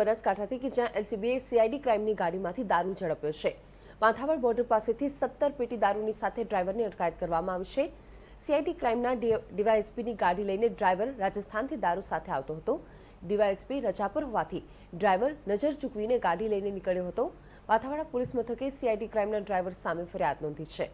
બનાસકાંઠાથી કે જ્યાં એલસીબીએ સીઆઈડી ક્રાઇમની ગાડીમાંથી દારૂ ઝડપ્યો છે માથાવર બોર્ડર પાસેથી સત્તર પેટી દારૂની સાથે ડ્રાઈવરની અટકાયત કરવામાં આવી છે સીઆઈડી ક્રાઇમના ડીવાયએસપીની ગાડી લઈને ડ્રાઈવર રાજસ્થાનથી દારૂ સાથે આવતો હતો ડીવાયએસપી રજા પર હોવાથી ડ્રાઈવર નજર ચૂકવીને ગાડી લઈને નીકળ્યો હતો માથાવાડા પોલીસ મથકે સીઆઈડી ક્રાઇમના ડ્રાઈવર સામે ફરિયાદ નોંધી છે